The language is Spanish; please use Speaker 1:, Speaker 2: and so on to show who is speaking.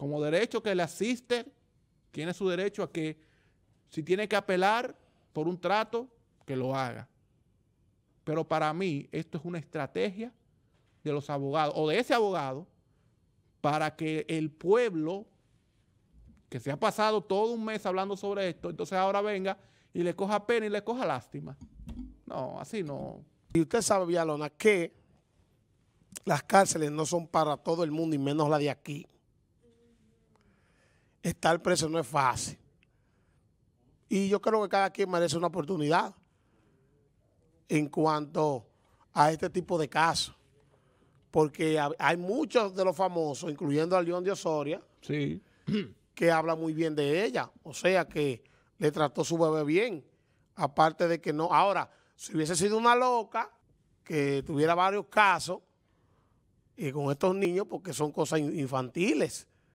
Speaker 1: como derecho que le asiste, tiene su derecho a que si tiene que apelar por un trato, que lo haga. Pero para mí esto es una estrategia de los abogados o de ese abogado para que el pueblo, que se ha pasado todo un mes hablando sobre esto, entonces ahora venga y le coja pena y le coja lástima.
Speaker 2: No, así no. Y usted sabe, Vialona, que las cárceles no son para todo el mundo y menos la de aquí estar preso no es fácil. Y yo creo que cada quien merece una oportunidad en cuanto a este tipo de casos. Porque hay muchos de los famosos, incluyendo a León de Osoria, que habla muy bien de ella. O sea que le trató su bebé bien. Aparte de que no. Ahora, si hubiese sido una loca que tuviera varios casos eh, con estos niños, porque son cosas infantiles.